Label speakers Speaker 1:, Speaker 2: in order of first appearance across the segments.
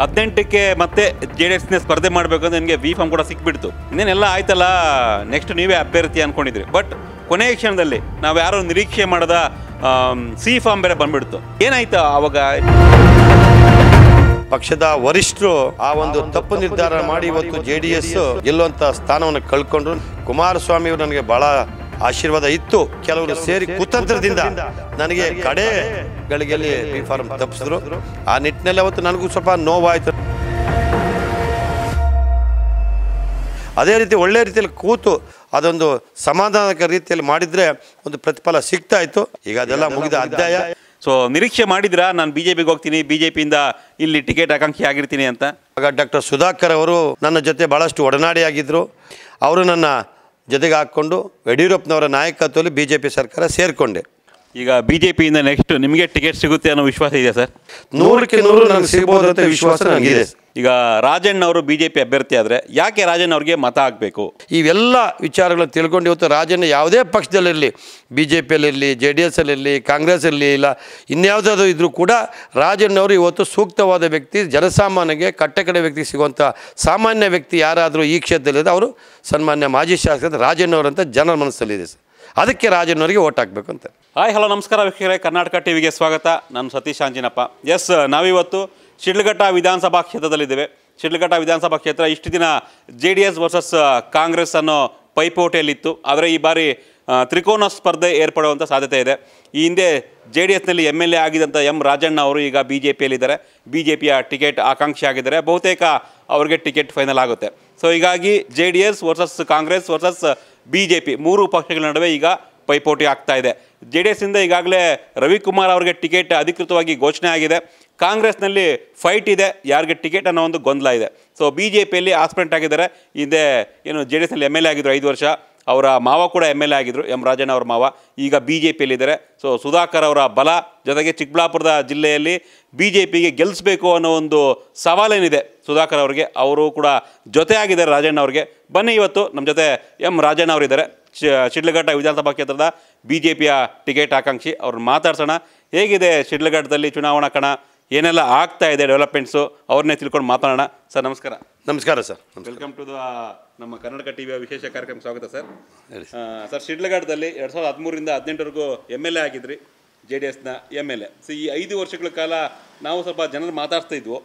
Speaker 1: ಹದಿನೆಂಟಕ್ಕೆ ಮತ್ತೆ J D ಎಸ್ನೇ ಸ್ಪರ್ಧೆ ಮಾಡಬೇಕಂದ್ರೆ ನನಗೆ ವಿ ಫಾರ್ಮ್ ಕೂಡ ಸಿಕ್ಬಿಡ್ತು ಇನ್ನೇನೆಲ್ಲ ಆಯ್ತಲ್ಲ ನೆಕ್ಸ್ಟ್ ನೀವೇ ಅಭ್ಯರ್ಥಿ ಅಂದ್ಕೊಂಡಿದ್ರಿ ಬಟ್ ಕೊನೆಯ ಕ್ಷಣದಲ್ಲಿ ನಾವು ಯಾರೋ ನಿರೀಕ್ಷೆ ಮಾಡದ
Speaker 2: ಸಿ ಫಾರ್ಮ್ ಬೇರೆ ಬಂದ್ಬಿಡ್ತು ಏನಾಯ್ತು ಅವಾಗ ಪಕ್ಷದ ವರಿಷ್ಠರು ಆ ಒಂದು ತಪ್ಪು ನಿರ್ಧಾರ ಮಾಡಿ ಇವತ್ತು ಜೆ ಡಿ ಎಸ್ ಗೆಲ್ಲುವಂತ ಸ್ಥಾನವನ್ನು ಕಳ್ಕೊಂಡ್ರು ಕುಮಾರಸ್ವಾಮಿ ಅವರು ನನಗೆ ಬಹಳ ಆಶೀರ್ವಾದ ಇತ್ತು ಕೆಲವರು ಸೇರಿ ಕುತಂತ್ರದಿಂದ ನನಗೆ ಕಡೆಗಳಿಗೆಲ್ಲಿ ಫಾರ್ಮ್ ತಪ್ಪಿಸಿದ್ರು ಆ ನಿಟ್ಟಿನಲ್ಲಿ ಅವತ್ತು ನನಗೂ ಸ್ವಲ್ಪ ನೋವಾಯಿತು ಅದೇ ರೀತಿ ಒಳ್ಳೆ ರೀತಿಯಲ್ಲಿ ಕೂತು ಅದೊಂದು ಸಮಾಧಾನಕ ರೀತಿಯಲ್ಲಿ ಮಾಡಿದರೆ ಒಂದು ಪ್ರತಿಫಲ ಸಿಗ್ತಾ ಇತ್ತು ಈಗ ಅದೆಲ್ಲ ಮುಗಿದ ಅಧ್ಯಾಯ
Speaker 1: ಸೊ ನಿರೀಕ್ಷೆ ಮಾಡಿದ್ರ ನಾನು ಪಿಗೆ ಹೋಗ್ತೀನಿ ಪಿಯಿಂದ ಇಲ್ಲಿ ಟಿಕೆಟ್
Speaker 2: ಆಕಾಂಕ್ಷಿ ಆಗಿರ್ತೀನಿ ಅಂತ ಆಗ ಡಾಕ್ಟರ್ ಸುಧಾಕರ್ ಅವರು ನನ್ನ ಜೊತೆ ಭಾಳಷ್ಟು ಒಡನಾಡಿಯಾಗಿದ್ದರು ಅವರು ನನ್ನ ಜೊತೆಗೆ ಹಾಕ್ಕೊಂಡು ಯಡಿಯೂರಪ್ಪನವರ ನಾಯಕತ್ವದಲ್ಲಿ ಬಿ ಜೆ ಪಿ ಸರ್ಕಾರ ಸೇರಿಕೊಂಡೆ
Speaker 1: ಈಗ ಪಿಯಿಂದ ನೆಕ್ಸ್ಟ್ ನಿಮಗೆ ಟಿಕೆಟ್ ಸಿಗುತ್ತೆ ಅನ್ನೋ ವಿಶ್ವಾಸ ಇದೆ ಸರ್ ನೂರಕ್ಕೆ ನೂರು ನನಗೆ ಸಿಗ್ಬೋದಂತ ವಿಶ್ವಾಸ ನನಗಿದೆ ಈಗ ರಾಜಣ್ಣ ಅವರು ಪಿ ಅಭ್ಯರ್ಥಿ ಆದರೆ ಯಾಕೆ ರಾಜಣ್ಣ ಅವ್ರಿಗೆ ಮತ ಹಾಕಬೇಕು
Speaker 2: ಇವೆಲ್ಲ ವಿಚಾರಗಳನ್ನು ತಿಳ್ಕೊಂಡು ಇವತ್ತು ರಾಜಣ್ಣ ಯಾವುದೇ ಪಕ್ಷದಲ್ಲಿರಲಿ ಬಿ ಜೆ ಪಿಯಲ್ಲಿರಲಿ ಜೆ ಡಿ ಎಸ್ ಕಾಂಗ್ರೆಸ್ ಕಾಂಗ್ರೆಸ್ಸಲ್ಲಿ ಇಲ್ಲ ಇನ್ಯಾವುದಾದ್ರು ಇದ್ದರೂ ಕೂಡ ರಾಜಣ್ಣವರು ಇವತ್ತು ಸೂಕ್ತವಾದ ವ್ಯಕ್ತಿ ಜನಸಾಮಾನ್ಯಗೆ ಕಟ್ಟೆ ಕಡೆ ವ್ಯಕ್ತಿ ಸಿಗುವಂಥ ಸಾಮಾನ್ಯ ವ್ಯಕ್ತಿ ಯಾರಾದರೂ ಈ ಕ್ಷೇತ್ರದಲ್ಲಿದ್ದರೆ ಅವರು ಸನ್ಮಾನ್ಯ ಮಾಜಿ ಶಾಸಕ ರಾಜಣ್ಣವರಂತ ಜನರ ಮನಸ್ಸಲ್ಲಿದೆ ಸರ್ ಅದಕ್ಕೆ ರಾಜನವರಿಗೆ ಓಟ್ ಹಾಕಬೇಕು ಅಂತ
Speaker 1: ಹಾಯ್ ಹಲೋ ನಮಸ್ಕಾರ ವೀಕ್ಷಕರೇ ಕರ್ನಾಟಕ ಟಿ ವಿಗೆ ಸ್ವಾಗತ ನಾನು ಸತೀಶ್ ಅಂಜಿನಪ್ಪ ಎಸ್ ನಾವಿವತ್ತು ಶಿಡ್ಲಘಟ್ಟ ವಿಧಾನಸಭಾ ಕ್ಷೇತ್ರದಲ್ಲಿದ್ದೇವೆ ಶಿಡ್ಲಘಟ್ಟ ವಿಧಾನಸಭಾ ಕ್ಷೇತ್ರ ಇಷ್ಟು ದಿನ J D S versus Congress ಅನ್ನೋ ಪೈಪೋಟಿಯಲ್ಲಿತ್ತು ಆದರೆ ಈ ಬಾರಿ ತ್ರಿಕೋನ ಸ್ಪರ್ಧೆ ಏರ್ಪಡುವಂಥ ಸಾಧ್ಯತೆ ಇದೆ ಈ ಹಿಂದೆ ಜೆ ಡಿ ಎಸ್ನಲ್ಲಿ ಎಮ್ ಎಲ್ ಎ ಆಗಿದ್ದಂಥ ಎಂ ರಾಜಣ್ಣ ಅವರು ಈಗ ಬಿ ಜೆ ಪಿಯಲ್ಲಿದ್ದಾರೆ ಬಿ ಜೆ ಪಿಯ ಟಿಕೆಟ್ ಆಕಾಂಕ್ಷಿ ಆಗಿದ್ದಾರೆ ಬಹುತೇಕ ಅವರಿಗೆ ಟಿಕೆಟ್ ಫೈನಲ್ ಆಗುತ್ತೆ ಸೊ ಹೀಗಾಗಿ J D S versus Congress versus B J P ಮೂರು ಪಕ್ಷಗಳ ನಡುವೆ ಈಗ ಪೈಪೋಟಿ ಆಗ್ತಾ ಇದೆ ಜೆ ಡಿ ಇಂದ ಈಗಾಗಲೇ ರವಿಕುಮಾರ್ ಅವರಿಗೆ ಟಿಕೆಟ್ ಅಧಿಕೃತವಾಗಿ ಘೋಷಣೆ ಆಗಿದೆ ಕಾಂಗ್ರೆಸ್ನಲ್ಲಿ ಫೈಟ್ ಇದೆ ಯಾರಿಗೆ ಟಿಕೆಟ್ ಅನ್ನೋ ಒಂದು ಗೊಂದಲ ಇದೆ ಸೊ ಬಿ ಜೆ ಪಿಯಲ್ಲಿ ಆಸ್ಪರೆಂಟ್ ಆಗಿದ್ದಾರೆ ಹಿಂದೆ ಏನು ಜೆ ಡಿ ಎಸ್ನಲ್ಲಿ ಎಮ್ ಎಲ್ ಎ ಆಗಿದ್ದರು ಐದು ವರ್ಷ ಅವರ ಮಾವ ಕೂಡ ಎಮ್ ಎಲ್ ಎ ಆಗಿದ್ದರು ಎಂ ರಾಜಣ್ಣ ಅವರ ಮಾವ ಈಗ ಬಿ ಜೆ ಪಿಯಲ್ಲಿದ್ದಾರೆ ಸೊ ಸುಧಾಕರ್ ಅವರ ಬಲ ಜೊತೆಗೆ ಚಿಕ್ಕಬಳ್ಳಾಪುರದ ಜಿಲ್ಲೆಯಲ್ಲಿ ಬಿ ಜೆ ಪಿಗೆ ಗೆಲ್ಲಿಸಬೇಕು ಅನ್ನೋ ಒಂದು ಸವಾಲೇನಿದೆ ಸುಧಾಕರ್ ಅವರಿಗೆ ಅವರು ಕೂಡ ಜೊತೆ ಆಗಿದ್ದಾರೆ ರಾಜಣ್ಣ ಅವರಿಗೆ ಬನ್ನಿ ಇವತ್ತು ನಮ್ಮ ಜೊತೆ ಎಂ ರಾಜಣ್ಣ ಅವರಿದ್ದಾರೆ ಶಿಡ್ಲಘಟ್ಟ ವಿಧಾನಸಭಾ ಕ್ಷೇತ್ರದ ಬಿ ಜೆ ಪಿಯ ಟಿಕೆಟ್ ಆಕಾಂಕ್ಷಿ ಅವ್ರನ್ನ ಮಾತಾಡ್ಸೋಣ ಹೇಗಿದೆ ಶಿಡ್ಲಘಟ್ಟದಲ್ಲಿ ಚುನಾವಣಾ ಕಣ ಏನೆಲ್ಲ ಆಗ್ತಾ ಇದೆ ಡೆವಲಪ್ಮೆಂಟ್ಸು ಅವ್ರನ್ನೇ ತಿಳ್ಕೊಂಡು ಮಾತಾಡೋಣ ಸರ್ ನಮಸ್ಕಾರ ನಮಸ್ಕಾರ ಸರ್ ವೆಲ್ಕಮ್ ಟು ದ ನಮ್ಮ ಕರ್ನಾಟಕ ಟಿವಿಯ ವಿಶೇಷ ಕಾರ್ಯಕ್ರಮ ಸ್ವಾಗತ ಸರ್ ಸರ್ ಶಿಡ್ಲಘಾಟದಲ್ಲಿ ಎರಡು ಸಾವಿರದ ಹದಿಮೂರರಿಂದ ಹದಿನೆಂಟರವರೆಗೂ ಎಮ್ ಎಲ್ ಎ ಆಗಿದ್ರಿ ಜೆ ಡಿ ಎಸ್ನ ಎಮ್ ಎಲ್ ಎ ಸೊ ಈ ಐದು ವರ್ಷಗಳ ಕಾಲ ನಾವು ಸ್ವಲ್ಪ ಜನರು ಮಾತಾಡ್ತಾ ಇದ್ವು